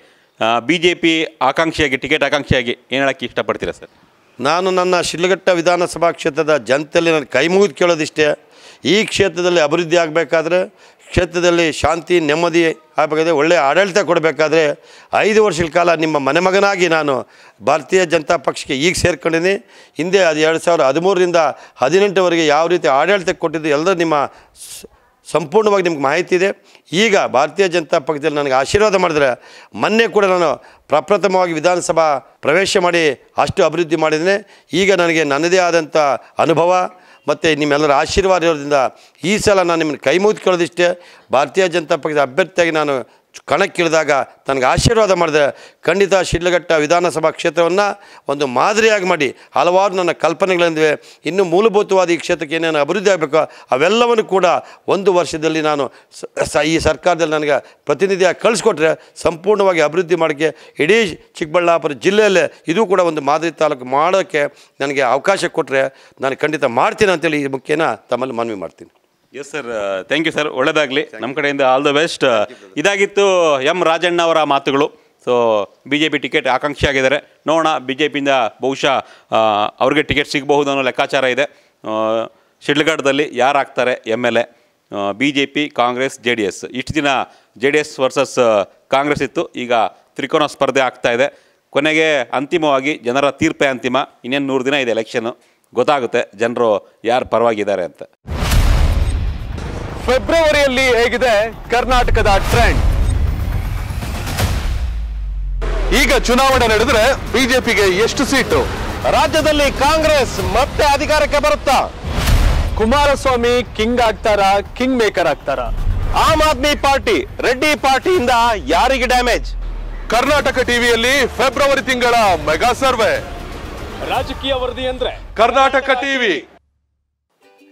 Speaker 1: ಬಿ ಜೆ ಪಿ ಆಕಾಂಕ್ಷಿಯಾಗಿ ಟಿಕೆಟ್ ಆಕಾಂಕ್ಷಿಯಾಗಿ ಏನು ಹೇಳೋಕ್ಕೆ ಇಷ್ಟಪಡ್ತೀರಾ ಸರ್
Speaker 2: ನಾನು ನನ್ನ ಶಿಲ್ಘಟ್ಟ ವಿಧಾನಸಭಾ ಕ್ಷೇತ್ರದ ಜನತೆಯಲ್ಲಿ ನಾನು ಕೈ ಮುಗಿದು ಕೇಳೋದಿಷ್ಟೇ ಈ ಕ್ಷೇತ್ರದಲ್ಲಿ ಅಭಿವೃದ್ಧಿ ಆಗಬೇಕಾದ್ರೆ ಕ್ಷೇತ್ರದಲ್ಲಿ ಶಾಂತಿ ನೆಮ್ಮದಿ ಆಗಬೇಕಾದ್ರೆ ಒಳ್ಳೆಯ ಆಡಳಿತ ಕೊಡಬೇಕಾದ್ರೆ ಐದು ವರ್ಷಗಳ ಕಾಲ ನಿಮ್ಮ ಮನೆಮಗನಾಗಿ ನಾನು ಭಾರತೀಯ ಜನತಾ ಪಕ್ಷಕ್ಕೆ ಈಗ ಸೇರ್ಕೊಂಡಿದ್ದೀನಿ ಹಿಂದೆ ಅದು ಎರಡು ಸಾವಿರದ ಹದಿಮೂರರಿಂದ ಹದಿನೆಂಟರವರೆಗೆ ಯಾವ ರೀತಿ ಆಡಳಿತ ಕೊಟ್ಟಿದ್ದು ಎಲ್ಲರೂ ನಿಮ್ಮ ಸಂಪೂರ್ಣವಾಗಿ ನಿಮ್ಗೆ ಮಾಹಿತಿ ಇದೆ ಈಗ ಭಾರತೀಯ ಜನತಾ ಪಕ್ಷದಲ್ಲಿ ನನಗೆ ಆಶೀರ್ವಾದ ಮಾಡಿದ್ರೆ ಮೊನ್ನೆ ಕೂಡ ನಾನು ಪ್ರಪ್ರಥಮವಾಗಿ ವಿಧಾನಸಭಾ ಪ್ರವೇಶ ಮಾಡಿ ಅಷ್ಟು ಅಭಿವೃದ್ಧಿ ಮಾಡಿದ್ದೇನೆ ಈಗ ನನಗೆ ನನ್ನದೇ ಆದಂಥ ಅನುಭವ ಮತ್ತು ನಿಮ್ಮೆಲ್ಲರ ಆಶೀರ್ವಾದ ಇರೋದ್ರಿಂದ ಈ ಸಲ ನಾನು ನಿಮ್ಮನ್ನು ಕೈ ಮುಗಿದು ಭಾರತೀಯ ಜನತಾ ಪಕ್ಷದ ಅಭ್ಯರ್ಥಿಯಾಗಿ ನಾನು ಕಣಕ್ಕಿಳಿದಾಗ ತನಗೆ ಆಶೀರ್ವಾದ ಮಾಡಿದೆ ಖಂಡಿತ ಶಿಡ್ಲಘಟ್ಟ ವಿಧಾನಸಭಾ ಕ್ಷೇತ್ರವನ್ನು ಒಂದು ಮಾದರಿಯಾಗಿ ಮಾಡಿ ಹಲವಾರು ನನ್ನ ಕಲ್ಪನೆಗಳೆಂದಿವೆ ಇನ್ನು ಮೂಲಭೂತವಾದ ಈ ಕ್ಷೇತ್ರಕ್ಕೆ ಏನೇನು ಅಭಿವೃದ್ಧಿ ಆಗಬೇಕು ಅವೆಲ್ಲವನ್ನು ಕೂಡ ಒಂದು ವರ್ಷದಲ್ಲಿ ನಾನು ಈ ಸರ್ಕಾರದಲ್ಲಿ ನನಗೆ ಪ್ರತಿನಿಧಿಯಾಗಿ ಕಳಿಸ್ಕೊಟ್ರೆ ಸಂಪೂರ್ಣವಾಗಿ ಅಭಿವೃದ್ಧಿ ಮಾಡೋಕ್ಕೆ ಇಡೀ ಚಿಕ್ಕಬಳ್ಳಾಪುರ ಜಿಲ್ಲೆಯಲ್ಲೇ ಇದು ಕೂಡ ಒಂದು ಮಾದರಿ ತಾಲೂಕು ಮಾಡೋಕ್ಕೆ ನನಗೆ ಅವಕಾಶ ಕೊಟ್ಟರೆ ನಾನು ಖಂಡಿತ ಮಾಡ್ತೀನಿ ಅಂತೇಳಿ ಈ ಮುಖ್ಯನ ತಮ್ಮಲ್ಲಿ ಮನವಿ ಮಾಡ್ತೀನಿ
Speaker 1: yes sir thank you sir ಒಳ್ಳೆಯದಾಗಲಿ ನಮ್ಮ ಕಡೆಯಿಂದ ಆಲ್ ದ ಬೆಸ್ಟ್ ಇದಾಗಿತ್ತು ಎಂ ರಾಜಣ್ಣ ಅವರ ಮಾತುಗಳು so B J P ticket ಆಕಾಂಕ್ಷಿ ಆಗಿದ್ದಾರೆ ನೋಡೋಣ ಬಿ ಜೆ ಪಿಯಿಂದ ಬಹುಶಃ ಅವ್ರಿಗೆ ಟಿಕೆಟ್ ಸಿಗಬಹುದು ಅನ್ನೋ ಲೆಕ್ಕಾಚಾರ ಇದೆ ಶಿಡ್ಲಘಾಟದಲ್ಲಿ ಆಗ್ತಾರೆ M L A B J P Congress J D S ಇಷ್ಟು ದಿನ J D S versus Congress ಇತ್ತು ಈಗ ತ್ರಿಕೋನ ಸ್ಪರ್ಧೆ ಆಗ್ತಾ ಇದೆ ಕೊನೆಗೆ ಅಂತಿಮವಾಗಿ ಜನರ ತೀರ್ಪೇ ಅಂತಿಮ ಇನ್ನೇನು ನೂರು ದಿನ ಇದೆ ಎಲೆಕ್ಷನ್ನು ಗೊತ್ತಾಗುತ್ತೆ ಜನರು ಯಾರು ಪರವಾಗಿದ್ದಾರೆ ಅಂತ
Speaker 2: ಫೆಬ್ರವರಿಯಲ್ಲಿ
Speaker 1: ಹೇಗಿದೆ ಕರ್ನಾಟಕದ ಟ್ರೆಂಡ್ ಈಗ ಚುನಾವಣೆ ನಡೆದರೆ ಬಿಜೆಪಿಗೆ ಎಷ್ಟು ಸೀಟು ರಾಜ್ಯದಲ್ಲಿ ಕಾಂಗ್ರೆಸ್ ಮತ್ತೆ ಅಧಿಕಾರಕ್ಕೆ ಬರುತ್ತಾ ಕುಮಾರಸ್ವಾಮಿ ಕಿಂಗ್ ಆಗ್ತಾರಾ ಕಿಂಗ್ ಮೇಕರ್ ಆಗ್ತಾರಾ ಆಮ್ ಆದ್ಮಿ ಪಾರ್ಟಿ ರೆಡ್ಡಿ ಪಾರ್ಟಿಯಿಂದ ಯಾರಿಗೆ ಡ್ಯಾಮೇಜ್ ಕರ್ನಾಟಕ ಟಿವಿಯಲ್ಲಿ ಫೆಬ್ರವರಿ ತಿಂಗಳ ಮೆಗಾ ಸರ್ವೆ
Speaker 2: ರಾಜಕೀಯ ವರದಿ ಅಂದ್ರೆ
Speaker 1: ಕರ್ನಾಟಕ ಟಿವಿ